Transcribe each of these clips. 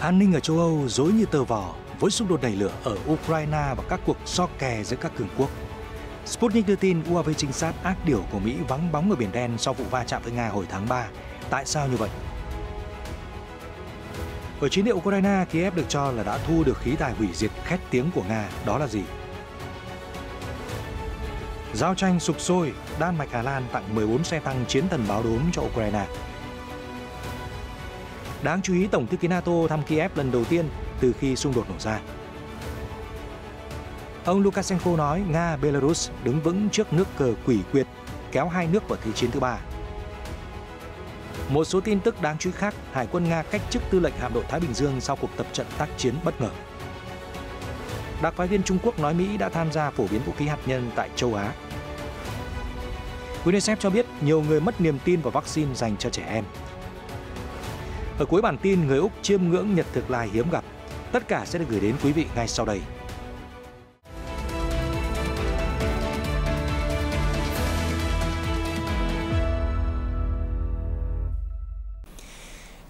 An ninh ở châu Âu dối như tờ vỏ với xung đột đầy lửa ở Ukraine và các cuộc so kè giữa các cường quốc. Sputnik đưa tin UAV trinh sát ác điểu của Mỹ vắng bóng ở Biển Đen sau vụ va chạm với Nga hồi tháng 3. Tại sao như vậy? Ở chiến địa Ukraine, Kiev được cho là đã thu được khí tài hủy diệt khét tiếng của Nga. Đó là gì? Giao tranh sục sôi, Đan Mạch Hà Lan tặng 14 xe tăng chiến thần báo đốm cho Ukraine. Đáng chú ý, Tổng thư ký NATO thăm Kiev lần đầu tiên từ khi xung đột nổ ra. Ông Lukashenko nói Nga, Belarus đứng vững trước nước cờ quỷ quyệt, kéo hai nước vào thế chiến thứ ba. Một số tin tức đáng chú ý khác, Hải quân Nga cách chức tư lệnh hạm đội Thái Bình Dương sau cuộc tập trận tác chiến bất ngờ. Đặc phái viên Trung Quốc nói Mỹ đã tham gia phổ biến vũ khí hạt nhân tại châu Á. UNICEF cho biết nhiều người mất niềm tin vào vaccine dành cho trẻ em. Ở cuối bản tin, người Úc chiêm ngưỡng nhật thực lai hiếm gặp. Tất cả sẽ được gửi đến quý vị ngay sau đây.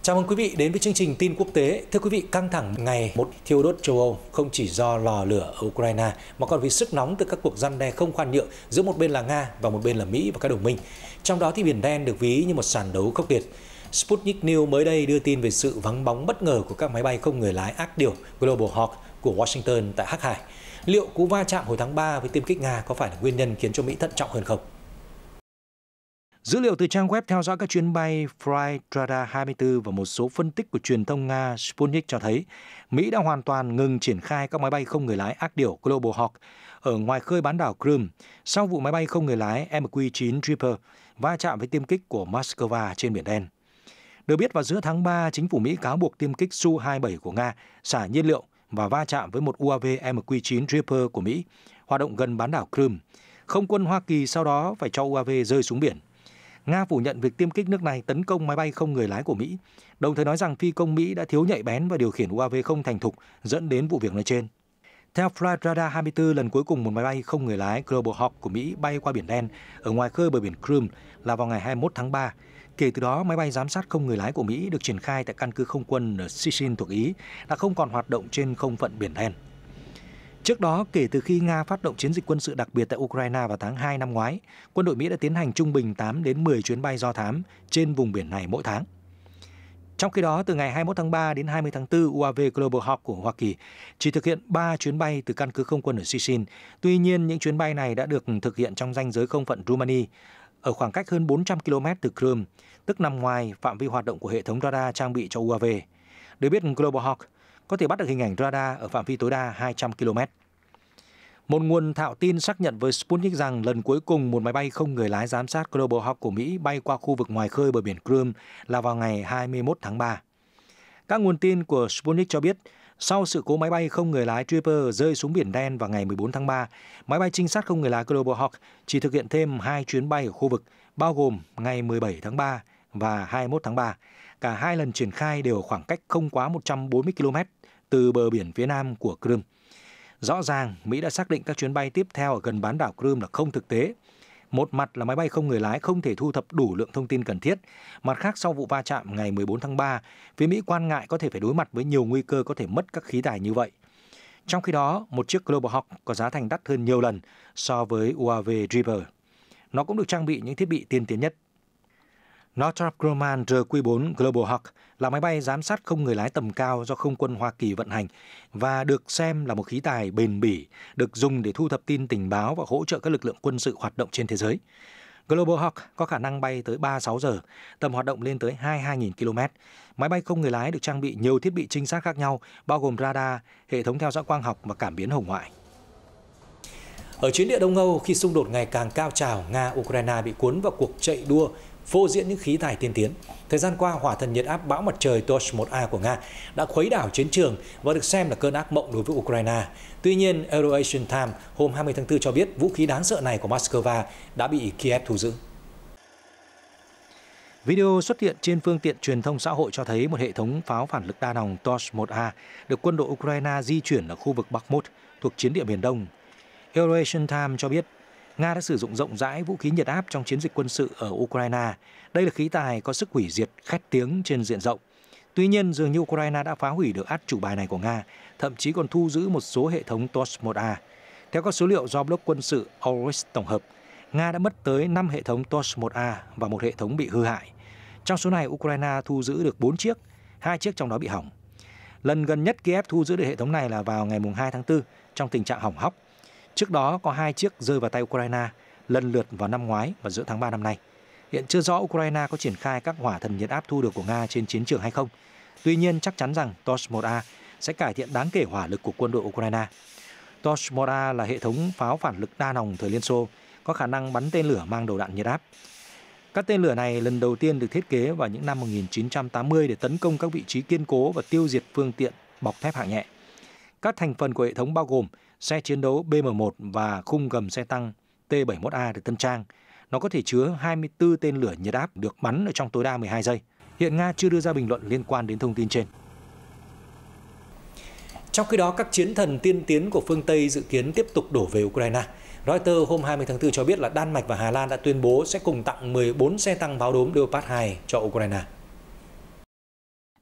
Chào mừng quý vị đến với chương trình tin quốc tế. Thưa quý vị, căng thẳng ngày một thiêu đốt châu Âu không chỉ do lò lửa ở Ukraine mà còn vì sức nóng từ các cuộc răn đe không khoan nhượng giữa một bên là Nga và một bên là Mỹ và các đồng minh. Trong đó thì Biển Đen được ví như một sàn đấu khốc liệt. Sputnik News mới đây đưa tin về sự vắng bóng bất ngờ của các máy bay không người lái ác điều Global Hawk của Washington tại Hắc Hải. Liệu cú va chạm hồi tháng 3 với tiêm kích Nga có phải là nguyên nhân khiến cho Mỹ thận trọng hơn không? Dữ liệu từ trang web theo dõi các chuyến bay Flightradar 24 và một số phân tích của truyền thông Nga Sputnik cho thấy Mỹ đã hoàn toàn ngừng triển khai các máy bay không người lái ác điểu Global Hawk ở ngoài khơi bán đảo Crimea sau vụ máy bay không người lái MQ-9 Reaper va chạm với tiêm kích của Moscow trên Biển Đen. Được biết vào giữa tháng 3, chính phủ Mỹ cáo buộc tiêm kích Su-27 của Nga xả nhiên liệu và va chạm với một UAV MQ-9 Reaper của Mỹ hoạt động gần bán đảo Crimea. Không quân Hoa Kỳ sau đó phải cho UAV rơi xuống biển. Nga phủ nhận việc tiêm kích nước này tấn công máy bay không người lái của Mỹ, đồng thời nói rằng phi công Mỹ đã thiếu nhạy bén và điều khiển UAV không thành thục dẫn đến vụ việc nói trên. Theo Flight Radar 24, lần cuối cùng một máy bay không người lái Global Hawk của Mỹ bay qua Biển Đen ở ngoài khơi bờ biển Crimea là vào ngày 21 tháng 3 Kể từ đó, máy bay giám sát không người lái của Mỹ được triển khai tại căn cứ không quân ở Sicin thuộc Ý đã không còn hoạt động trên không phận Biển Đen. Trước đó, kể từ khi Nga phát động chiến dịch quân sự đặc biệt tại Ukraine vào tháng 2 năm ngoái, quân đội Mỹ đã tiến hành trung bình 8 đến 10 chuyến bay do thám trên vùng biển này mỗi tháng. Trong khi đó, từ ngày 21 tháng 3 đến 20 tháng 4, UAV Global Hawk của Hoa Kỳ chỉ thực hiện 3 chuyến bay từ căn cứ không quân ở Sicin. Tuy nhiên, những chuyến bay này đã được thực hiện trong danh giới không phận Rumani ở khoảng cách hơn 400 km từ Crimea, tức nằm ngoài phạm vi hoạt động của hệ thống radar trang bị cho UAV. Được biết Global Hawk có thể bắt được hình ảnh radar ở phạm vi tối đa 200 km. Một nguồn thạo tin xác nhận với Sputnik rằng lần cuối cùng một máy bay không người lái giám sát Global Hawk của Mỹ bay qua khu vực ngoài khơi bờ biển Crimea là vào ngày 21 tháng 3. Các nguồn tin của Sputnik cho biết sau sự cố máy bay không người lái Draper rơi xuống biển đen vào ngày 14 tháng 3, máy bay trinh sát không người lái Global Hawk chỉ thực hiện thêm hai chuyến bay ở khu vực, bao gồm ngày 17 tháng 3 và 21 tháng 3. Cả hai lần triển khai đều ở khoảng cách không quá 140 km từ bờ biển phía nam của Crimea. Rõ ràng, Mỹ đã xác định các chuyến bay tiếp theo ở gần bán đảo Crimea là không thực tế một mặt là máy bay không người lái không thể thu thập đủ lượng thông tin cần thiết. Mặt khác sau vụ va chạm ngày 14 tháng 3, phía Mỹ quan ngại có thể phải đối mặt với nhiều nguy cơ có thể mất các khí tài như vậy. Trong khi đó, một chiếc Global Hawk có giá thành đắt hơn nhiều lần so với UAV Reaper. Nó cũng được trang bị những thiết bị tiên tiến nhất Northrop Grumman RQ-4 Global Hawk là máy bay giám sát không người lái tầm cao do không quân Hoa Kỳ vận hành và được xem là một khí tài bền bỉ được dùng để thu thập tin tình báo và hỗ trợ các lực lượng quân sự hoạt động trên thế giới. Global Hawk có khả năng bay tới 36 giờ, tầm hoạt động lên tới 22.000 km. Máy bay không người lái được trang bị nhiều thiết bị trinh sát khác nhau, bao gồm radar, hệ thống theo dõi quang học và cảm biến hồng ngoại. Ở chiến địa Đông Âu, khi xung đột ngày càng cao trào, Nga-Ukraine bị cuốn vào cuộc chạy đua phô diễn những khí tài tiên tiến. Thời gian qua, hỏa thần nhiệt áp bão mặt trời Tosh 1A của Nga đã khuấy đảo chiến trường và được xem là cơn ác mộng đối với Ukraine. Tuy nhiên, Euroasian Times hôm 20 tháng 4 cho biết vũ khí đáng sợ này của Moscow đã bị Kiev thu giữ. Video xuất hiện trên phương tiện truyền thông xã hội cho thấy một hệ thống pháo phản lực đa nòng Tosh-1A được quân đội Ukraine di chuyển ở khu vực Bakhmut thuộc chiến địa miền Đông. Eurasian Times cho biết Nga đã sử dụng rộng rãi vũ khí nhiệt áp trong chiến dịch quân sự ở Ukraine. Đây là khí tài có sức hủy diệt khét tiếng trên diện rộng. Tuy nhiên, dường như Ukraine đã phá hủy được át chủ bài này của Nga, thậm chí còn thu giữ một số hệ thống TOS-1A. Theo các số liệu do blog quân sự Oris tổng hợp, Nga đã mất tới 5 hệ thống TOS-1A và một hệ thống bị hư hại. Trong số này, Ukraine thu giữ được 4 chiếc, hai chiếc trong đó bị hỏng. Lần gần nhất Kiev thu giữ được hệ thống này là vào ngày 2 tháng 4 trong tình trạng hỏng hóc Trước đó có hai chiếc rơi vào tay Ukraine lần lượt vào năm ngoái và giữa tháng 3 năm nay. Hiện chưa rõ Ukraine có triển khai các hỏa thần nhiệt áp thu được của Nga trên chiến trường hay không. Tuy nhiên chắc chắn rằng tosh 1 a sẽ cải thiện đáng kể hỏa lực của quân đội Ukraine. tosh 1 a là hệ thống pháo phản lực đa nòng thời Liên Xô, có khả năng bắn tên lửa mang đầu đạn nhiệt áp. Các tên lửa này lần đầu tiên được thiết kế vào những năm 1980 để tấn công các vị trí kiên cố và tiêu diệt phương tiện bọc thép hạng nhẹ. Các thành phần của hệ thống bao gồm xe chiến đấu BM-1 và khung gầm xe tăng T-71A được tân trang. Nó có thể chứa 24 tên lửa nhiệt áp được bắn ở trong tối đa 12 giây. Hiện Nga chưa đưa ra bình luận liên quan đến thông tin trên. Trong khi đó, các chiến thần tiên tiến của phương Tây dự kiến tiếp tục đổ về Ukraine. Reuters hôm 20 tháng 4 cho biết là Đan Mạch và Hà Lan đã tuyên bố sẽ cùng tặng 14 xe tăng pháo đốm Leopard 2 cho Ukraine.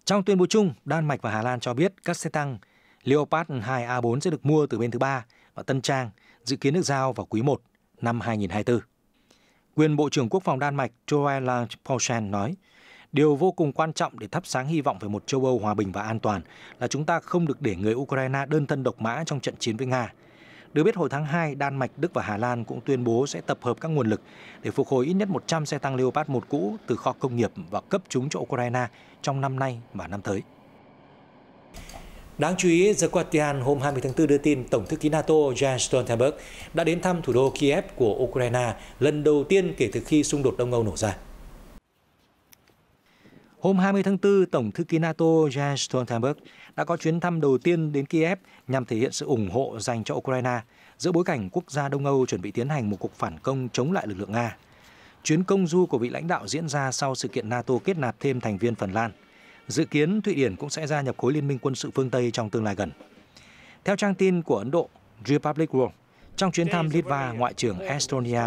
Trong tuyên bố chung, Đan Mạch và Hà Lan cho biết các xe tăng Leopard 2A4 sẽ được mua từ bên thứ ba và tân trang dự kiến được giao vào quý 1 năm 2024. Quyền Bộ trưởng Quốc phòng Đan Mạch Joel Lange Poulsen nói, Điều vô cùng quan trọng để thắp sáng hy vọng về một châu Âu hòa bình và an toàn là chúng ta không được để người Ukraine đơn thân độc mã trong trận chiến với Nga. Được biết hồi tháng 2, Đan Mạch, Đức và Hà Lan cũng tuyên bố sẽ tập hợp các nguồn lực để phục hồi ít nhất 100 xe tăng Leopard 1 cũ từ kho công nghiệp và cấp chúng cho Ukraine trong năm nay và năm tới. Đáng chú ý, The Guardian hôm 20 tháng 4 đưa tin Tổng thư ký NATO Jens Stoltenberg đã đến thăm thủ đô Kiev của Ukraine lần đầu tiên kể từ khi xung đột Đông Âu nổ ra. Hôm 20 tháng 4, Tổng thư ký NATO Jens Stoltenberg đã có chuyến thăm đầu tiên đến Kiev nhằm thể hiện sự ủng hộ dành cho Ukraine giữa bối cảnh quốc gia Đông Âu chuẩn bị tiến hành một cuộc phản công chống lại lực lượng Nga. Chuyến công du của vị lãnh đạo diễn ra sau sự kiện NATO kết nạp thêm thành viên Phần Lan – Dự kiến Thụy Điển cũng sẽ gia nhập khối liên minh quân sự phương Tây trong tương lai gần. Theo trang tin của Ấn Độ, Republic World, trong chuyến thăm Litva, Ngoại trưởng Estonia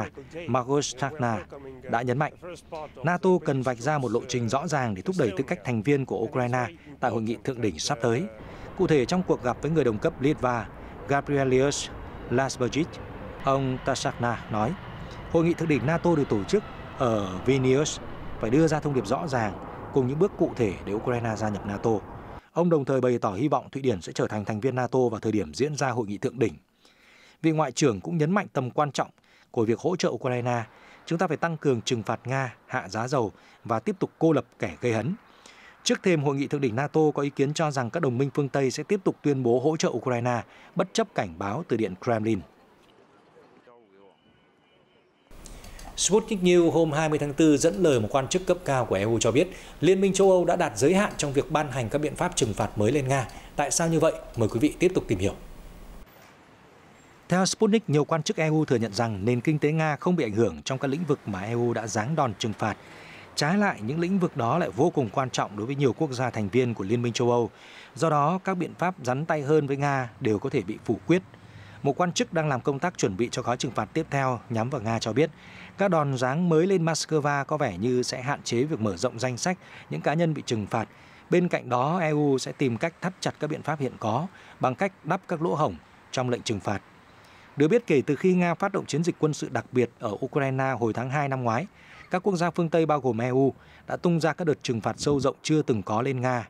Margus Takna đã nhấn mạnh NATO cần vạch ra một lộ trình rõ ràng để thúc đẩy tư cách thành viên của Ukraine tại hội nghị thượng đỉnh sắp tới. Cụ thể trong cuộc gặp với người đồng cấp Litva Gabrielius Lasbergis, ông Tasakna nói, hội nghị thượng đỉnh NATO được tổ chức ở Vilnius phải đưa ra thông điệp rõ ràng cùng những bước cụ thể để Ukraine gia nhập NATO. Ông đồng thời bày tỏ hy vọng Thụy Điển sẽ trở thành thành viên NATO vào thời điểm diễn ra hội nghị thượng đỉnh. Vị ngoại trưởng cũng nhấn mạnh tầm quan trọng của việc hỗ trợ Ukraine, chúng ta phải tăng cường trừng phạt Nga, hạ giá dầu và tiếp tục cô lập kẻ gây hấn. Trước thêm hội nghị thượng đỉnh NATO có ý kiến cho rằng các đồng minh phương Tây sẽ tiếp tục tuyên bố hỗ trợ Ukraine bất chấp cảnh báo từ Điện Kremlin. Sputnik News hôm 20 tháng 4 dẫn lời một quan chức cấp cao của EU cho biết Liên minh châu Âu đã đạt giới hạn trong việc ban hành các biện pháp trừng phạt mới lên Nga. Tại sao như vậy? Mời quý vị tiếp tục tìm hiểu. Theo Sputnik, nhiều quan chức EU thừa nhận rằng nền kinh tế Nga không bị ảnh hưởng trong các lĩnh vực mà EU đã giáng đòn trừng phạt. Trái lại, những lĩnh vực đó lại vô cùng quan trọng đối với nhiều quốc gia thành viên của Liên minh châu Âu. Do đó, các biện pháp rắn tay hơn với Nga đều có thể bị phủ quyết. Một quan chức đang làm công tác chuẩn bị cho gói trừng phạt tiếp theo nhắm vào Nga cho biết, các đòn giáng mới lên Moscow có vẻ như sẽ hạn chế việc mở rộng danh sách những cá nhân bị trừng phạt. Bên cạnh đó, EU sẽ tìm cách thắt chặt các biện pháp hiện có bằng cách đắp các lỗ hổng trong lệnh trừng phạt. Được biết kể từ khi Nga phát động chiến dịch quân sự đặc biệt ở Ukraine hồi tháng 2 năm ngoái, các quốc gia phương Tây bao gồm EU đã tung ra các đợt trừng phạt sâu rộng chưa từng có lên Nga.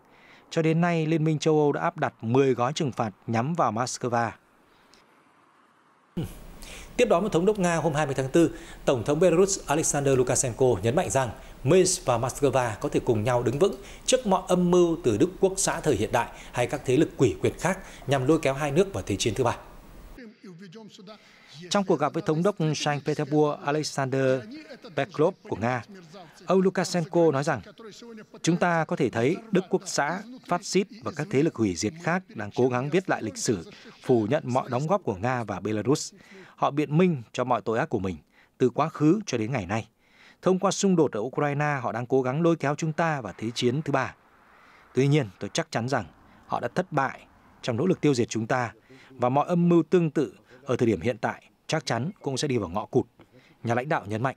Cho đến nay, Liên minh châu Âu đã áp đặt 10 gói trừng phạt nhắm vào Moscow. Tiếp đó, một thống đốc Nga hôm 20 tháng 4, Tổng thống Belarus Alexander Lukashenko nhấn mạnh rằng Minsk và Moscow có thể cùng nhau đứng vững trước mọi âm mưu từ Đức Quốc xã thời hiện đại hay các thế lực quỷ quyệt khác nhằm lôi kéo hai nước vào Thế chiến thứ ba. Trong cuộc gặp với Thống đốc Saint Petersburg Alexander Beklov của Nga, ông Lukashenko nói rằng chúng ta có thể thấy Đức Quốc xã, phát xít và các thế lực hủy diệt khác đang cố gắng viết lại lịch sử, phủ nhận mọi đóng góp của Nga và Belarus. Họ biện minh cho mọi tội ác của mình, từ quá khứ cho đến ngày nay. Thông qua xung đột ở Ukraine, họ đang cố gắng lôi kéo chúng ta vào thế chiến thứ ba. Tuy nhiên, tôi chắc chắn rằng họ đã thất bại trong nỗ lực tiêu diệt chúng ta và mọi âm mưu tương tự ở thời điểm hiện tại chắc chắn cũng sẽ đi vào ngõ cụt, nhà lãnh đạo nhấn mạnh.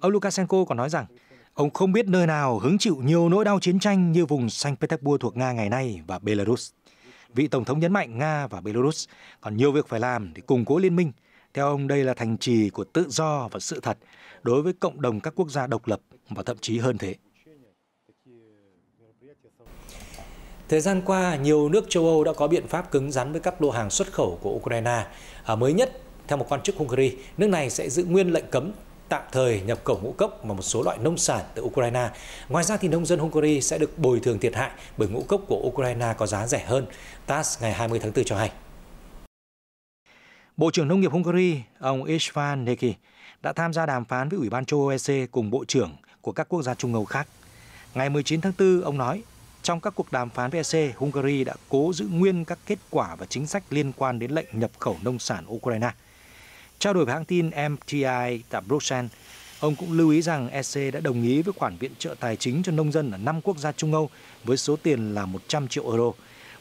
Ông Lukashenko còn nói rằng ông không biết nơi nào hứng chịu nhiều nỗi đau chiến tranh như vùng Saint Petersburg thuộc Nga ngày nay và Belarus. Vị Tổng thống nhấn mạnh Nga và Belarus còn nhiều việc phải làm để củng cố liên minh. Theo ông, đây là thành trì của tự do và sự thật đối với cộng đồng các quốc gia độc lập và thậm chí hơn thế. Thời gian qua, nhiều nước châu Âu đã có biện pháp cứng rắn với các lô hàng xuất khẩu của Ukraine. À, mới nhất, theo một quan chức Hungary, nước này sẽ giữ nguyên lệnh cấm tạm thời nhập khẩu ngũ cốc và một số loại nông sản từ Ukraine. Ngoài ra thì nông dân Hungary sẽ được bồi thường thiệt hại bởi ngũ cốc của Ukraine có giá rẻ hơn, TASS ngày 20 tháng 4 cho hay. Bộ trưởng Nông nghiệp Hungary, ông István Neki, đã tham gia đàm phán với Ủy ban châu Âu EC cùng bộ trưởng của các quốc gia Trung Âu khác. Ngày 19 tháng 4, ông nói, trong các cuộc đàm phán với EC, Hungary đã cố giữ nguyên các kết quả và chính sách liên quan đến lệnh nhập khẩu nông sản Ukraine – Trao đổi với hãng tin MTI tại Bruxelles, ông cũng lưu ý rằng EC đã đồng ý với khoản viện trợ tài chính cho nông dân ở 5 quốc gia Trung Âu với số tiền là 100 triệu euro.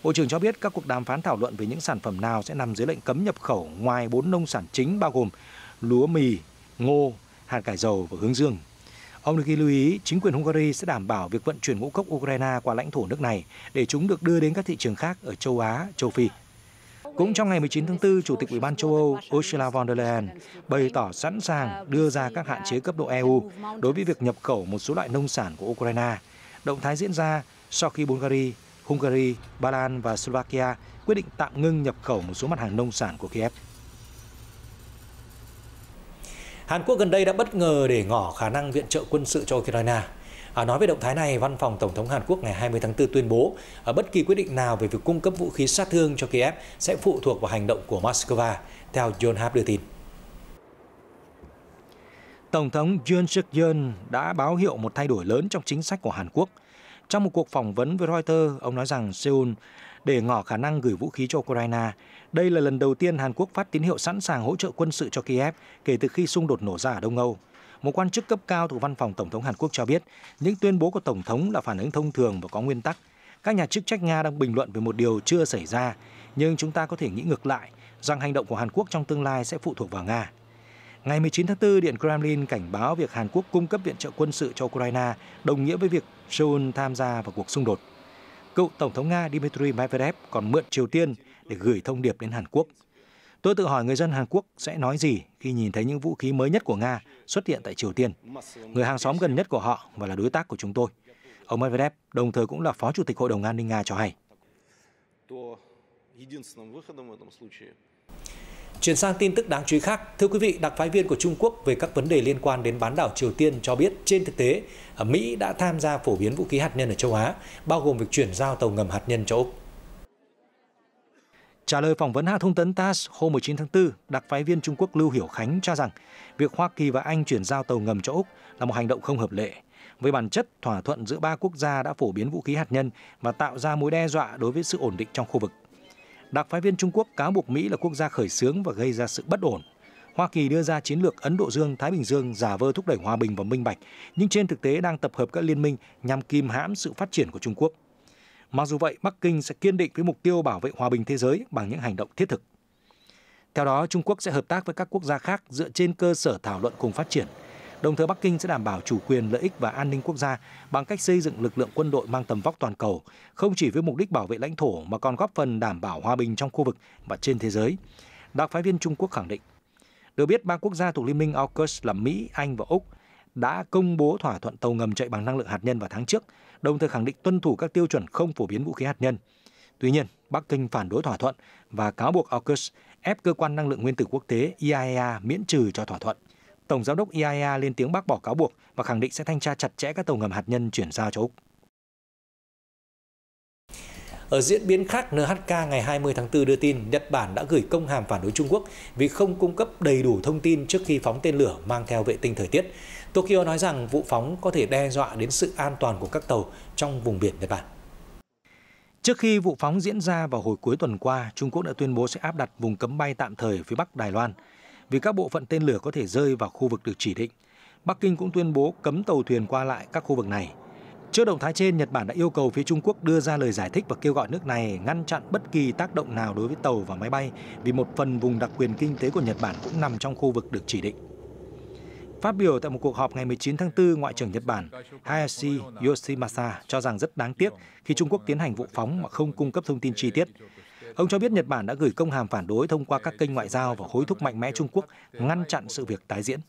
Bộ trưởng cho biết các cuộc đàm phán thảo luận về những sản phẩm nào sẽ nằm dưới lệnh cấm nhập khẩu ngoài 4 nông sản chính bao gồm lúa mì, ngô, hạt cải dầu và hướng dương. Ông được ghi lưu ý chính quyền Hungary sẽ đảm bảo việc vận chuyển ngũ cốc Ukraine qua lãnh thổ nước này để chúng được đưa đến các thị trường khác ở châu Á, châu Phi. Cũng trong ngày 19 tháng 4, Chủ tịch Ủy ban châu Âu Ursula von der Leyen bày tỏ sẵn sàng đưa ra các hạn chế cấp độ EU đối với việc nhập khẩu một số loại nông sản của Ukraine. Động thái diễn ra sau khi Bulgaria, Hungary, Ba Lan và Slovakia quyết định tạm ngưng nhập khẩu một số mặt hàng nông sản của Kiev. Hàn Quốc gần đây đã bất ngờ để ngỏ khả năng viện trợ quân sự cho Ukraine À, nói về động thái này, văn phòng Tổng thống Hàn Quốc ngày 20 tháng 4 tuyên bố à, bất kỳ quyết định nào về việc cung cấp vũ khí sát thương cho Kiev sẽ phụ thuộc vào hành động của Moscow, theo John Yonhap đưa tin. Tổng thống Yoon suk yeol đã báo hiệu một thay đổi lớn trong chính sách của Hàn Quốc. Trong một cuộc phỏng vấn với Reuters, ông nói rằng Seoul để ngỏ khả năng gửi vũ khí cho Ukraine. Đây là lần đầu tiên Hàn Quốc phát tín hiệu sẵn sàng hỗ trợ quân sự cho Kiev kể từ khi xung đột nổ ra ở Đông Âu một quan chức cấp cao thuộc văn phòng Tổng thống Hàn Quốc cho biết, những tuyên bố của Tổng thống là phản ứng thông thường và có nguyên tắc. Các nhà chức trách Nga đang bình luận về một điều chưa xảy ra, nhưng chúng ta có thể nghĩ ngược lại rằng hành động của Hàn Quốc trong tương lai sẽ phụ thuộc vào Nga. Ngày 19 tháng 4, Điện Kremlin cảnh báo việc Hàn Quốc cung cấp viện trợ quân sự cho Ukraine đồng nghĩa với việc Seoul tham gia vào cuộc xung đột. Cựu Tổng thống Nga Dmitry Medvedev còn mượn Triều Tiên để gửi thông điệp đến Hàn Quốc – Tôi tự hỏi người dân Hàn Quốc sẽ nói gì khi nhìn thấy những vũ khí mới nhất của Nga xuất hiện tại Triều Tiên, người hàng xóm gần nhất của họ và là đối tác của chúng tôi. Ông Medvedev đồng thời cũng là Phó Chủ tịch Hội đồng An ninh Nga cho hay. Chuyển sang tin tức đáng chú ý khác, thưa quý vị, đặc phái viên của Trung Quốc về các vấn đề liên quan đến bán đảo Triều Tiên cho biết trên thực tế, Mỹ đã tham gia phổ biến vũ khí hạt nhân ở châu Á, bao gồm việc chuyển giao tàu ngầm hạt nhân cho Úc. Trả lời phỏng vấn hãng thông tấn TASS hôm 19 tháng 4, đặc phái viên Trung Quốc Lưu Hiểu Khánh cho rằng việc Hoa Kỳ và Anh chuyển giao tàu ngầm cho Úc là một hành động không hợp lệ. Với bản chất, thỏa thuận giữa ba quốc gia đã phổ biến vũ khí hạt nhân và tạo ra mối đe dọa đối với sự ổn định trong khu vực. Đặc phái viên Trung Quốc cáo buộc Mỹ là quốc gia khởi xướng và gây ra sự bất ổn. Hoa Kỳ đưa ra chiến lược Ấn Độ Dương-Thái Bình Dương giả vơ thúc đẩy hòa bình và minh bạch, nhưng trên thực tế đang tập hợp các liên minh nhằm kìm hãm sự phát triển của Trung Quốc. Mặc dù vậy, Bắc Kinh sẽ kiên định với mục tiêu bảo vệ hòa bình thế giới bằng những hành động thiết thực. Theo đó, Trung Quốc sẽ hợp tác với các quốc gia khác dựa trên cơ sở thảo luận cùng phát triển. Đồng thời Bắc Kinh sẽ đảm bảo chủ quyền, lợi ích và an ninh quốc gia bằng cách xây dựng lực lượng quân đội mang tầm vóc toàn cầu, không chỉ với mục đích bảo vệ lãnh thổ mà còn góp phần đảm bảo hòa bình trong khu vực và trên thế giới. Đặc phái viên Trung Quốc khẳng định. Được biết, ba quốc gia thuộc Liên minh AUKUS là Mỹ, Anh và Úc đã công bố thỏa thuận tàu ngầm chạy bằng năng lượng hạt nhân vào tháng trước đồng thời khẳng định tuân thủ các tiêu chuẩn không phổ biến vũ khí hạt nhân. Tuy nhiên, Bắc Kinh phản đối thỏa thuận và cáo buộc AUKUS ép cơ quan năng lượng nguyên tử quốc tế IAEA e miễn trừ cho thỏa thuận. Tổng giám đốc IAEA e lên tiếng bác bỏ cáo buộc và khẳng định sẽ thanh tra chặt chẽ các tàu ngầm hạt nhân chuyển giao cho Úc. Ở diễn biến khác, NHK ngày 20 tháng 4 đưa tin Nhật Bản đã gửi công hàm phản đối Trung Quốc vì không cung cấp đầy đủ thông tin trước khi phóng tên lửa mang theo vệ tinh thời tiết. Tokyo nói rằng vụ phóng có thể đe dọa đến sự an toàn của các tàu trong vùng biển Nhật Bản. Trước khi vụ phóng diễn ra vào hồi cuối tuần qua, Trung Quốc đã tuyên bố sẽ áp đặt vùng cấm bay tạm thời phía bắc Đài Loan vì các bộ phận tên lửa có thể rơi vào khu vực được chỉ định. Bắc Kinh cũng tuyên bố cấm tàu thuyền qua lại các khu vực này. Trước động thái trên, Nhật Bản đã yêu cầu phía Trung Quốc đưa ra lời giải thích và kêu gọi nước này ngăn chặn bất kỳ tác động nào đối với tàu và máy bay vì một phần vùng đặc quyền kinh tế của Nhật Bản cũng nằm trong khu vực được chỉ định. Phát biểu tại một cuộc họp ngày 19 tháng 4, Ngoại trưởng Nhật Bản Hayashi Yoshimasa cho rằng rất đáng tiếc khi Trung Quốc tiến hành vụ phóng mà không cung cấp thông tin chi tiết. Ông cho biết Nhật Bản đã gửi công hàm phản đối thông qua các kênh ngoại giao và hối thúc mạnh mẽ Trung Quốc ngăn chặn sự việc tái diễn.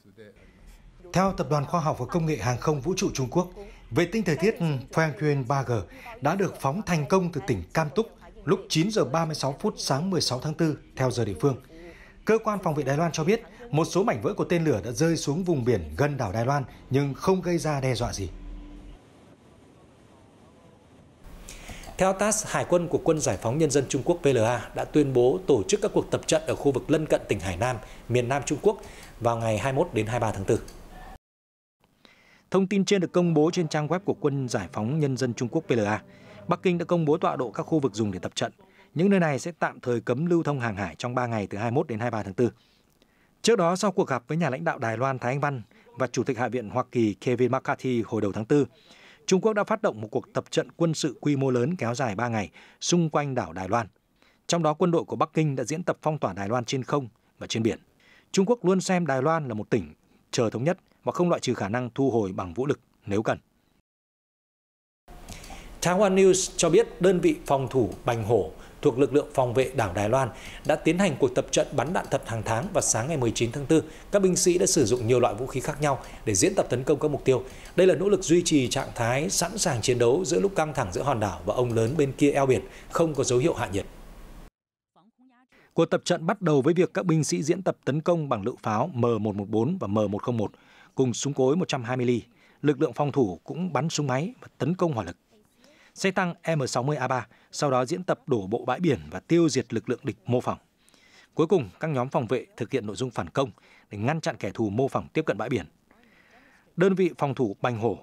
Theo Tập đoàn Khoa học và Công nghệ Hàng không Vũ trụ Trung Quốc, vệ tinh thời tiết Fengyuan 3G đã được phóng thành công từ tỉnh Cam Túc lúc 9 giờ 36 phút sáng 16 tháng 4 theo giờ địa phương. Cơ quan phòng vệ Đài Loan cho biết một số mảnh vỡ của tên lửa đã rơi xuống vùng biển gần đảo Đài Loan nhưng không gây ra đe dọa gì. Theo TASS, Hải quân của Quân Giải phóng Nhân dân Trung Quốc PLA đã tuyên bố tổ chức các cuộc tập trận ở khu vực lân cận tỉnh Hải Nam, miền Nam Trung Quốc vào ngày 21 đến 23 tháng 4. Thông tin trên được công bố trên trang web của Quân Giải phóng Nhân dân Trung Quốc PLA. Bắc Kinh đã công bố tọa độ các khu vực dùng để tập trận. Những nơi này sẽ tạm thời cấm lưu thông hàng hải trong 3 ngày từ 21 đến 23 tháng 4. Trước đó, sau cuộc gặp với nhà lãnh đạo Đài Loan Thái Anh Văn và Chủ tịch Hạ viện Hoa Kỳ Kevin McCarthy hồi đầu tháng 4, Trung Quốc đã phát động một cuộc tập trận quân sự quy mô lớn kéo dài 3 ngày xung quanh đảo Đài Loan. Trong đó, quân đội của Bắc Kinh đã diễn tập phong tỏa Đài Loan trên không và trên biển. Trung Quốc luôn xem Đài Loan là một tỉnh chờ thống nhất và không loại trừ khả năng thu hồi bằng vũ lực nếu cần. Taiwan News cho biết đơn vị phòng thủ Bành Hổ thuộc lực lượng phòng vệ đảo Đài Loan đã tiến hành cuộc tập trận bắn đạn thật hàng tháng và sáng ngày 19 tháng 4, các binh sĩ đã sử dụng nhiều loại vũ khí khác nhau để diễn tập tấn công các mục tiêu. Đây là nỗ lực duy trì trạng thái sẵn sàng chiến đấu giữa lúc căng thẳng giữa hòn đảo và ông lớn bên kia eo biển không có dấu hiệu hạ nhiệt. Cuộc tập trận bắt đầu với việc các binh sĩ diễn tập tấn công bằng lựu pháo M114 và M101 cùng súng cối 120 mm. Lực lượng phòng thủ cũng bắn súng máy và tấn công hỏa lực xe tăng M60A3, sau đó diễn tập đổ bộ bãi biển và tiêu diệt lực lượng địch mô phỏng. Cuối cùng, các nhóm phòng vệ thực hiện nội dung phản công để ngăn chặn kẻ thù mô phỏng tiếp cận bãi biển. Đơn vị phòng thủ Bành Hổ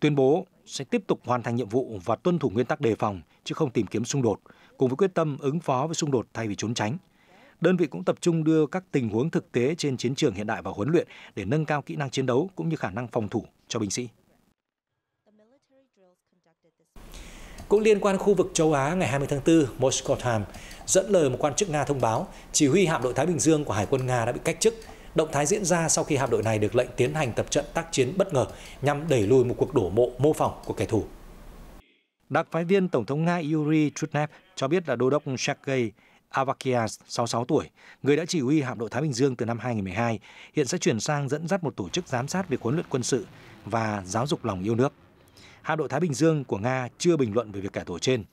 tuyên bố sẽ tiếp tục hoàn thành nhiệm vụ và tuân thủ nguyên tắc đề phòng chứ không tìm kiếm xung đột, cùng với quyết tâm ứng phó với xung đột thay vì trốn tránh. Đơn vị cũng tập trung đưa các tình huống thực tế trên chiến trường hiện đại vào huấn luyện để nâng cao kỹ năng chiến đấu cũng như khả năng phòng thủ cho binh sĩ. Cũng liên quan khu vực châu Á ngày 20 tháng 4, Moscow Times dẫn lời một quan chức Nga thông báo chỉ huy hạm đội Thái Bình Dương của Hải quân Nga đã bị cách chức. Động thái diễn ra sau khi hạm đội này được lệnh tiến hành tập trận tác chiến bất ngờ nhằm đẩy lùi một cuộc đổ bộ mô phỏng của kẻ thù. Đặc phái viên Tổng thống Nga Yuri Trutnev cho biết là đô đốc Sergei Avakia, 66 tuổi, người đã chỉ huy hạm đội Thái Bình Dương từ năm 2012, hiện sẽ chuyển sang dẫn dắt một tổ chức giám sát về huấn luyện quân sự và giáo dục lòng yêu nước hạm đội Thái Bình Dương của Nga chưa bình luận về việc cải tổ trên.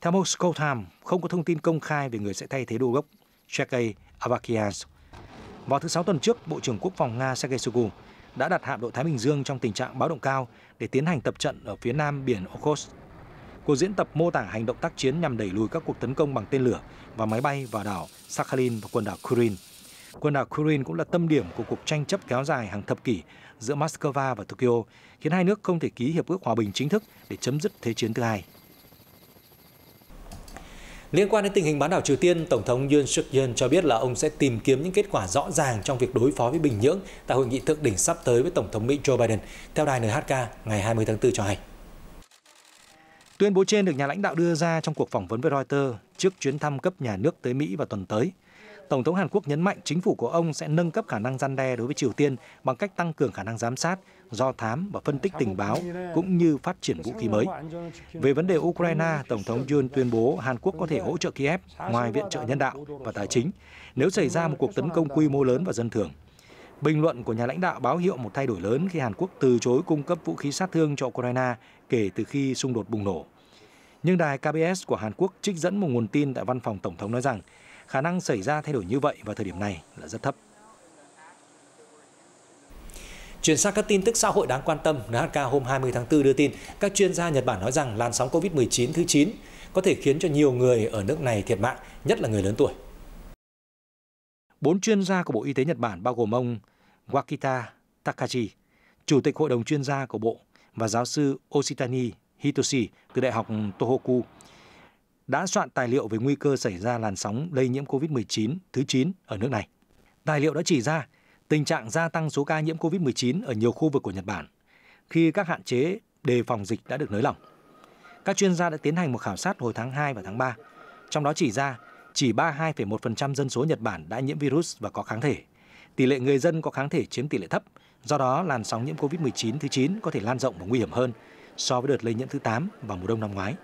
Theo Moscow Times, không có thông tin công khai về người sẽ thay thế đô đốc Sergei Avakian. Vào thứ Sáu tuần trước, Bộ trưởng Quốc phòng Nga Sergei Shoigu đã đặt hạm đội Thái Bình Dương trong tình trạng báo động cao để tiến hành tập trận ở phía nam biển Okhotsk. Cuộc diễn tập mô tả hành động tác chiến nhằm đẩy lùi các cuộc tấn công bằng tên lửa và máy bay vào đảo Sakhalin và quần đảo Kurin. Quần đảo Kurin cũng là tâm điểm của cuộc tranh chấp kéo dài hàng thập kỷ giữa Moscow và Tokyo, khiến hai nước không thể ký hiệp ước hòa bình chính thức để chấm dứt Thế chiến thứ hai. Liên quan đến tình hình bán đảo Triều Tiên, Tổng thống Yoon suk yeol cho biết là ông sẽ tìm kiếm những kết quả rõ ràng trong việc đối phó với Bình Nhưỡng tại hội nghị thượng đỉnh sắp tới với Tổng thống Mỹ Joe Biden, theo đài NHK ngày 20 tháng 4 cho hay. Tuyên bố trên được nhà lãnh đạo đưa ra trong cuộc phỏng vấn với Reuters trước chuyến thăm cấp nhà nước tới Mỹ vào tuần tới – Tổng thống Hàn Quốc nhấn mạnh chính phủ của ông sẽ nâng cấp khả năng gian đe đối với Triều Tiên bằng cách tăng cường khả năng giám sát, do thám và phân tích tình báo, cũng như phát triển vũ khí mới. Về vấn đề Ukraine, Tổng thống Yoon tuyên bố Hàn Quốc có thể hỗ trợ Kiev ngoài viện trợ nhân đạo và tài chính nếu xảy ra một cuộc tấn công quy mô lớn và dân thường. Bình luận của nhà lãnh đạo báo hiệu một thay đổi lớn khi Hàn Quốc từ chối cung cấp vũ khí sát thương cho Ukraine kể từ khi xung đột bùng nổ. Nhưng đài KBS của Hàn Quốc trích dẫn một nguồn tin tại văn phòng Tổng thống nói rằng khả năng xảy ra thay đổi như vậy vào thời điểm này là rất thấp. Chuyển sang các tin tức xã hội đáng quan tâm, NHK hôm 20 tháng 4 đưa tin các chuyên gia Nhật Bản nói rằng làn sóng COVID-19 thứ 9 có thể khiến cho nhiều người ở nước này thiệt mạng, nhất là người lớn tuổi. Bốn chuyên gia của Bộ Y tế Nhật Bản bao gồm ông Wakita Takaji, Chủ tịch Hội đồng chuyên gia của Bộ và giáo sư Oshitani Hitoshi từ Đại học Tohoku đã soạn tài liệu về nguy cơ xảy ra làn sóng lây nhiễm COVID-19 thứ 9 ở nước này. Tài liệu đã chỉ ra tình trạng gia tăng số ca nhiễm COVID-19 ở nhiều khu vực của Nhật Bản khi các hạn chế đề phòng dịch đã được nới lỏng. Các chuyên gia đã tiến hành một khảo sát hồi tháng 2 và tháng 3, trong đó chỉ ra chỉ 32,1% dân số Nhật Bản đã nhiễm virus và có kháng thể. Tỷ lệ người dân có kháng thể chiếm tỷ lệ thấp, do đó làn sóng nhiễm COVID-19 thứ 9 có thể lan rộng và nguy hiểm hơn so với đợt lây nhiễm thứ 8 vào mùa đông năm ngoái.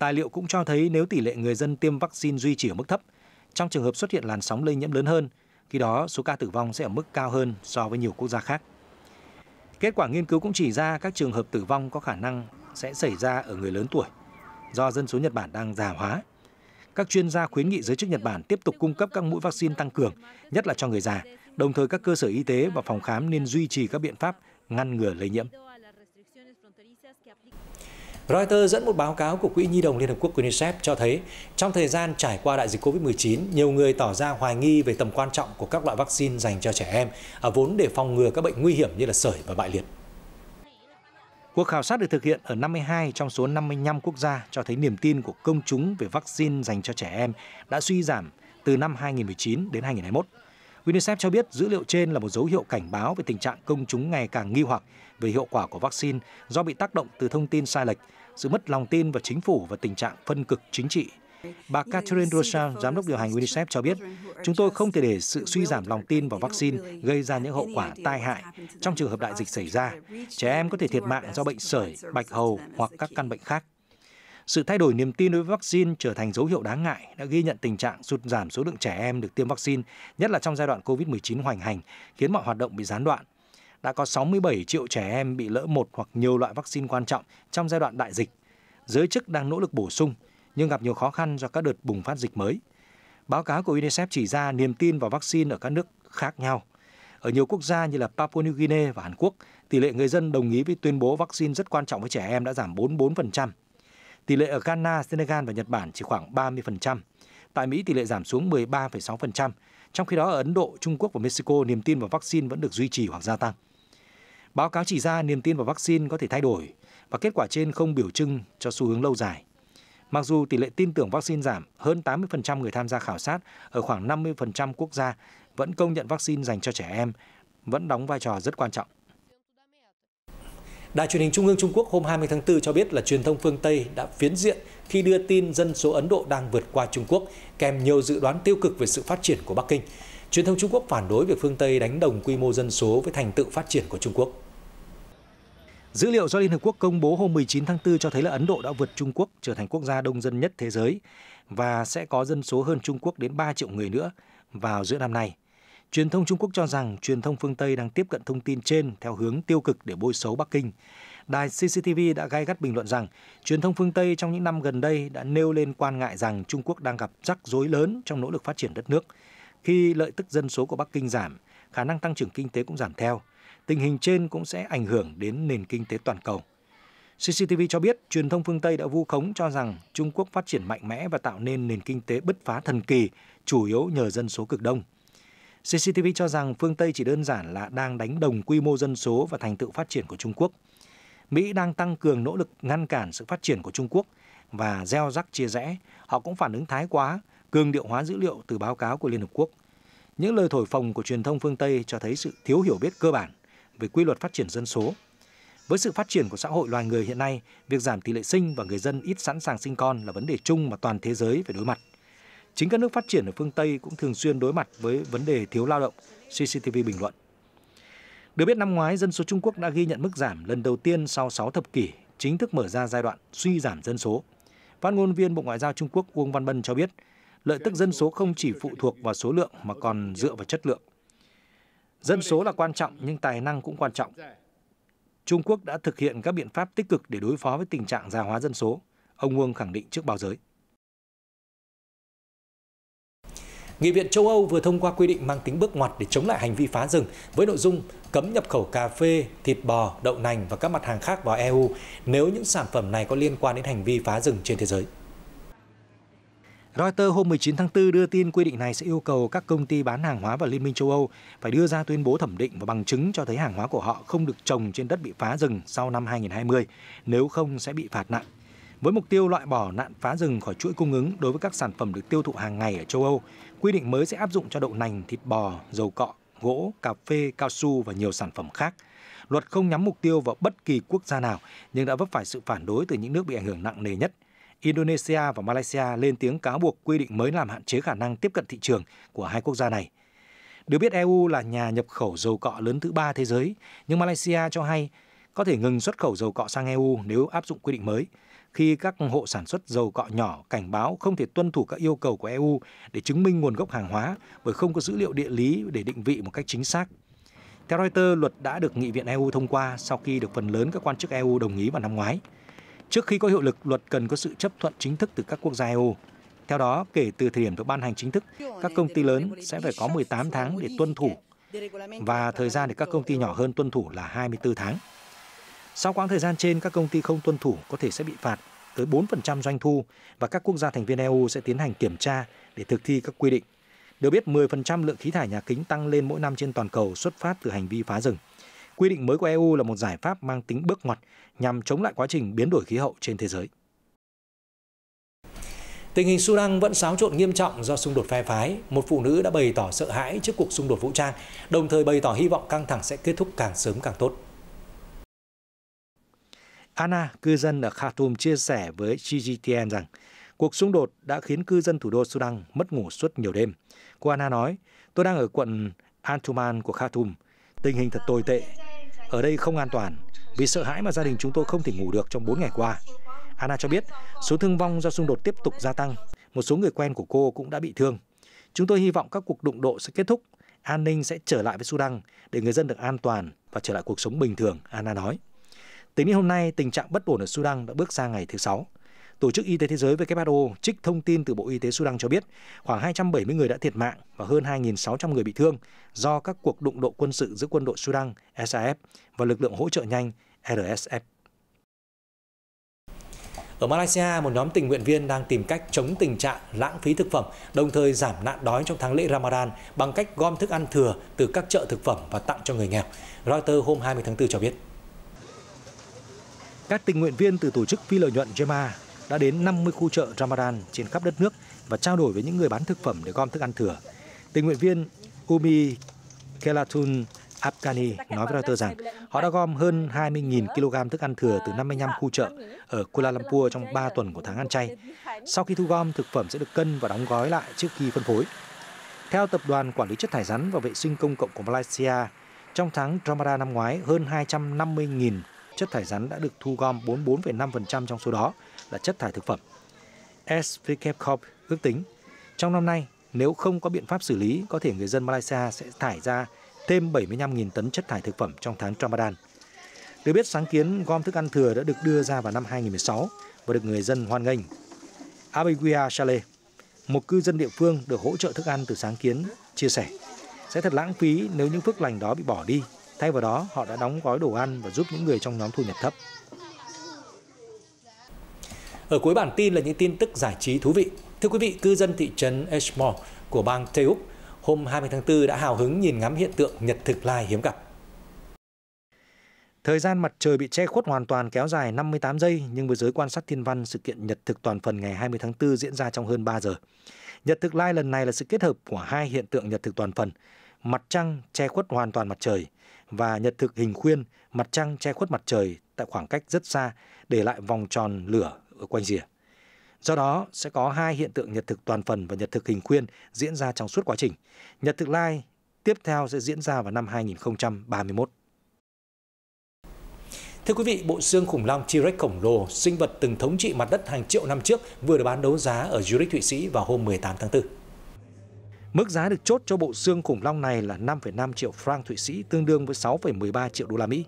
Tài liệu cũng cho thấy nếu tỷ lệ người dân tiêm vaccine duy trì ở mức thấp, trong trường hợp xuất hiện làn sóng lây nhiễm lớn hơn, khi đó số ca tử vong sẽ ở mức cao hơn so với nhiều quốc gia khác. Kết quả nghiên cứu cũng chỉ ra các trường hợp tử vong có khả năng sẽ xảy ra ở người lớn tuổi, do dân số Nhật Bản đang già hóa. Các chuyên gia khuyến nghị giới chức Nhật Bản tiếp tục cung cấp các mũi vaccine tăng cường, nhất là cho người già, đồng thời các cơ sở y tế và phòng khám nên duy trì các biện pháp ngăn ngừa lây nhiễm. Reuters dẫn một báo cáo của Quỹ Nhi đồng Liên Hợp Quốc UNICEF cho thấy, trong thời gian trải qua đại dịch COVID-19, nhiều người tỏ ra hoài nghi về tầm quan trọng của các loại vaccine dành cho trẻ em, vốn để phòng ngừa các bệnh nguy hiểm như là sởi và bại liệt. Cuộc khảo sát được thực hiện ở 52 trong số 55 quốc gia cho thấy niềm tin của công chúng về vaccine dành cho trẻ em đã suy giảm từ năm 2019 đến 2021. UNICEF cho biết dữ liệu trên là một dấu hiệu cảnh báo về tình trạng công chúng ngày càng nghi hoặc về hiệu quả của vaccine do bị tác động từ thông tin sai lệch sự mất lòng tin vào chính phủ và tình trạng phân cực chính trị. Bà Catherine Rocha, giám đốc điều hành UNICEF cho biết, chúng tôi không thể để sự suy giảm lòng tin vào vaccine gây ra những hậu quả tai hại trong trường hợp đại dịch xảy ra. Trẻ em có thể thiệt mạng do bệnh sởi, bạch hầu hoặc các căn bệnh khác. Sự thay đổi niềm tin đối với vaccine trở thành dấu hiệu đáng ngại đã ghi nhận tình trạng sụt giảm số lượng trẻ em được tiêm vaccine, nhất là trong giai đoạn COVID-19 hoành hành, khiến mọi hoạt động bị gián đoạn đã có 67 triệu trẻ em bị lỡ một hoặc nhiều loại vaccine quan trọng trong giai đoạn đại dịch. Giới chức đang nỗ lực bổ sung, nhưng gặp nhiều khó khăn do các đợt bùng phát dịch mới. Báo cáo của UNICEF chỉ ra niềm tin vào vaccine ở các nước khác nhau. Ở nhiều quốc gia như là Papua New Guinea và Hàn Quốc, tỷ lệ người dân đồng ý với tuyên bố vaccine rất quan trọng với trẻ em đã giảm 44%. Tỷ lệ ở Ghana, Senegal và Nhật Bản chỉ khoảng 30%. Tại Mỹ, tỷ lệ giảm xuống 13,6%. Trong khi đó, ở Ấn Độ, Trung Quốc và Mexico, niềm tin vào vaccine vẫn được duy trì hoặc gia tăng. Báo cáo chỉ ra niềm tin vào vaccine có thể thay đổi và kết quả trên không biểu trưng cho xu hướng lâu dài. Mặc dù tỷ lệ tin tưởng vaccine giảm, hơn 80% người tham gia khảo sát ở khoảng 50% quốc gia vẫn công nhận vaccine dành cho trẻ em, vẫn đóng vai trò rất quan trọng. Đài truyền hình Trung ương Trung Quốc hôm 20 tháng 4 cho biết là truyền thông phương Tây đã phiến diện khi đưa tin dân số Ấn Độ đang vượt qua Trung Quốc, kèm nhiều dự đoán tiêu cực về sự phát triển của Bắc Kinh truyền thông Trung Quốc phản đối việc phương Tây đánh đồng quy mô dân số với thành tựu phát triển của Trung Quốc. Dữ liệu do Liên Hợp Quốc công bố hôm 19 tháng 4 cho thấy là Ấn Độ đã vượt Trung Quốc trở thành quốc gia đông dân nhất thế giới và sẽ có dân số hơn Trung Quốc đến 3 triệu người nữa vào giữa năm nay. Truyền thông Trung Quốc cho rằng truyền thông phương Tây đang tiếp cận thông tin trên theo hướng tiêu cực để bôi xấu Bắc Kinh. Đài CCTV đã gai gắt bình luận rằng truyền thông phương Tây trong những năm gần đây đã nêu lên quan ngại rằng Trung Quốc đang gặp rắc rối lớn trong nỗ lực phát triển đất nước – khi lợi tức dân số của Bắc Kinh giảm, khả năng tăng trưởng kinh tế cũng giảm theo. Tình hình trên cũng sẽ ảnh hưởng đến nền kinh tế toàn cầu. CCTV cho biết truyền thông phương Tây đã vu khống cho rằng Trung Quốc phát triển mạnh mẽ và tạo nên nền kinh tế bứt phá thần kỳ, chủ yếu nhờ dân số cực đông. CCTV cho rằng phương Tây chỉ đơn giản là đang đánh đồng quy mô dân số và thành tựu phát triển của Trung Quốc. Mỹ đang tăng cường nỗ lực ngăn cản sự phát triển của Trung Quốc và gieo rắc chia rẽ. Họ cũng phản ứng thái quá cương điệu hóa dữ liệu từ báo cáo của Liên Hợp Quốc. Những lời thổi phồng của truyền thông phương Tây cho thấy sự thiếu hiểu biết cơ bản về quy luật phát triển dân số. Với sự phát triển của xã hội loài người hiện nay, việc giảm tỷ lệ sinh và người dân ít sẵn sàng sinh con là vấn đề chung mà toàn thế giới phải đối mặt. Chính các nước phát triển ở phương Tây cũng thường xuyên đối mặt với vấn đề thiếu lao động, CCTV bình luận. Được biết năm ngoái, dân số Trung Quốc đã ghi nhận mức giảm lần đầu tiên sau 6 thập kỷ, chính thức mở ra giai đoạn suy giảm dân số. Phát ngôn viên Bộ Ngoại giao Trung Quốc Uông Văn Bân cho biết, lợi tức dân số không chỉ phụ thuộc vào số lượng mà còn dựa vào chất lượng. Dân số là quan trọng nhưng tài năng cũng quan trọng. Trung Quốc đã thực hiện các biện pháp tích cực để đối phó với tình trạng già hóa dân số, ông Uông khẳng định trước báo giới. Nghị viện châu Âu vừa thông qua quy định mang tính bước ngoặt để chống lại hành vi phá rừng với nội dung cấm nhập khẩu cà phê, thịt bò, đậu nành và các mặt hàng khác vào EU nếu những sản phẩm này có liên quan đến hành vi phá rừng trên thế giới. Reuters hôm 19 tháng 4 đưa tin quy định này sẽ yêu cầu các công ty bán hàng hóa vào Liên minh châu Âu phải đưa ra tuyên bố thẩm định và bằng chứng cho thấy hàng hóa của họ không được trồng trên đất bị phá rừng sau năm 2020, nếu không sẽ bị phạt nặng. Với mục tiêu loại bỏ nạn phá rừng khỏi chuỗi cung ứng đối với các sản phẩm được tiêu thụ hàng ngày ở châu Âu, quy định mới sẽ áp dụng cho đậu nành, thịt bò, dầu cọ, gỗ, cà phê, cao su và nhiều sản phẩm khác. Luật không nhắm mục tiêu vào bất kỳ quốc gia nào nhưng đã vấp phải sự phản đối từ những nước bị ảnh hưởng nặng nề nhất – Indonesia và Malaysia lên tiếng cáo buộc quy định mới làm hạn chế khả năng tiếp cận thị trường của hai quốc gia này. Được biết EU là nhà nhập khẩu dầu cọ lớn thứ ba thế giới, nhưng Malaysia cho hay có thể ngừng xuất khẩu dầu cọ sang EU nếu áp dụng quy định mới, khi các hộ sản xuất dầu cọ nhỏ cảnh báo không thể tuân thủ các yêu cầu của EU để chứng minh nguồn gốc hàng hóa bởi không có dữ liệu địa lý để định vị một cách chính xác. Theo Reuters, luật đã được Nghị viện EU thông qua sau khi được phần lớn các quan chức EU đồng ý vào năm ngoái. Trước khi có hiệu lực, luật cần có sự chấp thuận chính thức từ các quốc gia EU. Theo đó, kể từ thời điểm được ban hành chính thức, các công ty lớn sẽ phải có 18 tháng để tuân thủ và thời gian để các công ty nhỏ hơn tuân thủ là 24 tháng. Sau quãng thời gian trên, các công ty không tuân thủ có thể sẽ bị phạt tới 4% doanh thu và các quốc gia thành viên EU sẽ tiến hành kiểm tra để thực thi các quy định. Được biết, 10% lượng khí thải nhà kính tăng lên mỗi năm trên toàn cầu xuất phát từ hành vi phá rừng. Quy định mới của EU là một giải pháp mang tính bước ngoặt nhằm chống lại quá trình biến đổi khí hậu trên thế giới. Tình hình Sudan vẫn xáo trộn nghiêm trọng do xung đột phe phái. Một phụ nữ đã bày tỏ sợ hãi trước cuộc xung đột vũ trang, đồng thời bày tỏ hy vọng căng thẳng sẽ kết thúc càng sớm càng tốt. Anna, cư dân ở Khartoum chia sẻ với CGTN rằng cuộc xung đột đã khiến cư dân thủ đô Sudan mất ngủ suốt nhiều đêm. Cô Anna nói, tôi đang ở quận Antuman của Khartoum. Tình hình thật tồi tệ ở đây không an toàn, vì sợ hãi mà gia đình chúng tôi không thể ngủ được trong 4 ngày qua. Anna cho biết số thương vong do xung đột tiếp tục gia tăng, một số người quen của cô cũng đã bị thương. Chúng tôi hy vọng các cuộc đụng độ sẽ kết thúc, an ninh sẽ trở lại với Sudan để người dân được an toàn và trở lại cuộc sống bình thường, Anna nói. Tính đến hôm nay, tình trạng bất ổn ở Sudan đã bước sang ngày thứ sáu. Tổ chức Y tế Thế giới WHO trích thông tin từ Bộ Y tế Sudan cho biết khoảng 270 người đã thiệt mạng và hơn 2.600 người bị thương do các cuộc đụng độ quân sự giữa quân đội Sudan SAF và lực lượng hỗ trợ nhanh RSF. Ở Malaysia, một nhóm tình nguyện viên đang tìm cách chống tình trạng lãng phí thực phẩm, đồng thời giảm nạn đói trong tháng lễ Ramadan bằng cách gom thức ăn thừa từ các chợ thực phẩm và tặng cho người nghèo. Reuters hôm 20 tháng 4 cho biết. Các tình nguyện viên từ tổ chức phi lợi nhuận Jema đã đến 50 khu chợ Ramadan trên khắp đất nước và trao đổi với những người bán thực phẩm để gom thức ăn thừa. Tình nguyện viên Umi Kelatun Afghani nói với Reuters rằng họ đã gom hơn 20.000 kg thức ăn thừa từ 55 khu chợ ở Kuala Lumpur trong 3 tuần của tháng ăn chay. Sau khi thu gom, thực phẩm sẽ được cân và đóng gói lại trước khi phân phối. Theo Tập đoàn Quản lý Chất thải rắn và Vệ sinh Công cộng của Malaysia, trong tháng Ramadan năm ngoái, hơn 250.000 chất thải rắn đã được thu gom 44,5% trong số đó là chất thải thực phẩm. SVK ước tính, trong năm nay, nếu không có biện pháp xử lý, có thể người dân Malaysia sẽ thải ra thêm 75.000 tấn chất thải thực phẩm trong tháng Ramadan. Được biết, sáng kiến gom thức ăn thừa đã được đưa ra vào năm 2016 và được người dân hoan nghênh. Abiguia Chale, một cư dân địa phương được hỗ trợ thức ăn từ sáng kiến, chia sẻ sẽ thật lãng phí nếu những phước lành đó bị bỏ đi Thay vào đó, họ đã đóng gói đồ ăn và giúp những người trong nhóm thu nhập thấp. Ở cuối bản tin là những tin tức giải trí thú vị. Thưa quý vị, cư dân thị trấn Edgemore của bang Tây Úc hôm 20 tháng 4 đã hào hứng nhìn ngắm hiện tượng nhật thực lai hiếm gặp. Thời gian mặt trời bị che khuất hoàn toàn kéo dài 58 giây, nhưng với giới quan sát thiên văn, sự kiện nhật thực toàn phần ngày 20 tháng 4 diễn ra trong hơn 3 giờ. Nhật thực lai lần này là sự kết hợp của hai hiện tượng nhật thực toàn phần, mặt trăng che khuất hoàn toàn mặt trời – và nhật thực hình khuyên, mặt trăng che khuất mặt trời tại khoảng cách rất xa, để lại vòng tròn lửa ở quanh rìa. Do đó, sẽ có hai hiện tượng nhật thực toàn phần và nhật thực hình khuyên diễn ra trong suốt quá trình. Nhật thực lai tiếp theo sẽ diễn ra vào năm 2031. Thưa quý vị, bộ xương khủng long T-Rex khổng lồ, sinh vật từng thống trị mặt đất hàng triệu năm trước, vừa được bán đấu giá ở Zurich, Thụy Sĩ vào hôm 18 tháng 4. Mức giá được chốt cho bộ xương khủng long này là 5,5 triệu franc Thụy Sĩ tương đương với 6,13 triệu đô la Mỹ.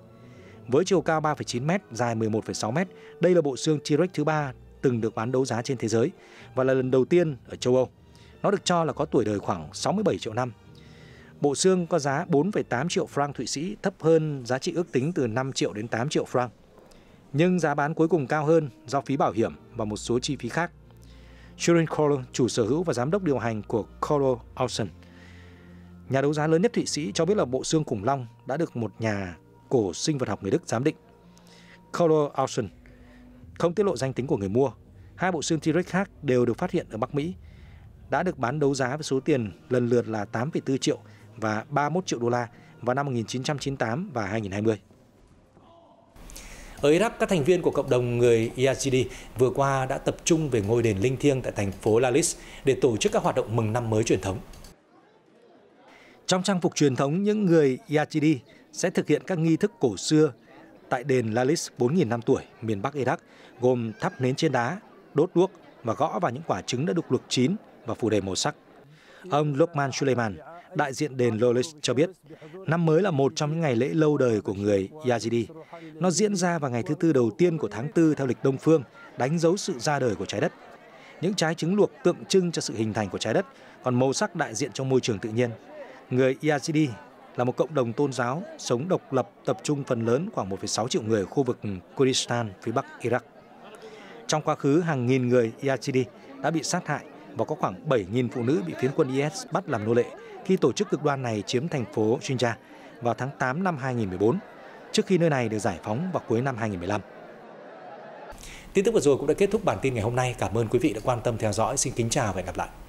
Với chiều cao 3,9 m, dài 11,6 m, đây là bộ xương T-Rex thứ ba từng được bán đấu giá trên thế giới và là lần đầu tiên ở châu Âu. Nó được cho là có tuổi đời khoảng 67 triệu năm. Bộ xương có giá 4,8 triệu franc Thụy Sĩ, thấp hơn giá trị ước tính từ 5 triệu đến 8 triệu franc. Nhưng giá bán cuối cùng cao hơn do phí bảo hiểm và một số chi phí khác. Sharon Coro, chủ sở hữu và giám đốc điều hành của Coro Auction. Nhà đấu giá lớn nhất Thụy Sĩ cho biết là bộ xương khủng long đã được một nhà cổ sinh vật học người Đức giám định. Coro Auction không tiết lộ danh tính của người mua. Hai bộ xương T-Rex khác đều được phát hiện ở Bắc Mỹ, đã được bán đấu giá với số tiền lần lượt là 8,4 triệu và 31 triệu đô la vào năm 1998 và 2020. Ở Iraq, các thành viên của cộng đồng người Yazidi vừa qua đã tập trung về ngôi đền linh thiêng tại thành phố Lalis để tổ chức các hoạt động mừng năm mới truyền thống. Trong trang phục truyền thống, những người Yazidi sẽ thực hiện các nghi thức cổ xưa tại đền Lalis 4.000 năm tuổi miền Bắc Iraq, gồm thắp nến trên đá, đốt đuốc và gõ vào những quả trứng đã được luộc chín và phủ đầy màu sắc. Ông Lokman Suleiman, đại diện đền Lolis cho biết, năm mới là một trong những ngày lễ lâu đời của người Yazidi. Nó diễn ra vào ngày thứ tư đầu tiên của tháng tư theo lịch Đông Phương, đánh dấu sự ra đời của trái đất. Những trái trứng luộc tượng trưng cho sự hình thành của trái đất, còn màu sắc đại diện cho môi trường tự nhiên. Người Yazidi là một cộng đồng tôn giáo sống độc lập tập trung phần lớn khoảng 1,6 triệu người ở khu vực Kurdistan phía bắc Iraq. Trong quá khứ, hàng nghìn người Yazidi đã bị sát hại và có khoảng 7.000 phụ nữ bị phiến quân IS bắt làm nô lệ khi tổ chức cực đoan này chiếm thành phố Xinjiang vào tháng 8 năm 2014, trước khi nơi này được giải phóng vào cuối năm 2015. Tin tức vừa rồi cũng đã kết thúc bản tin ngày hôm nay. Cảm ơn quý vị đã quan tâm theo dõi. Xin kính chào và hẹn gặp lại.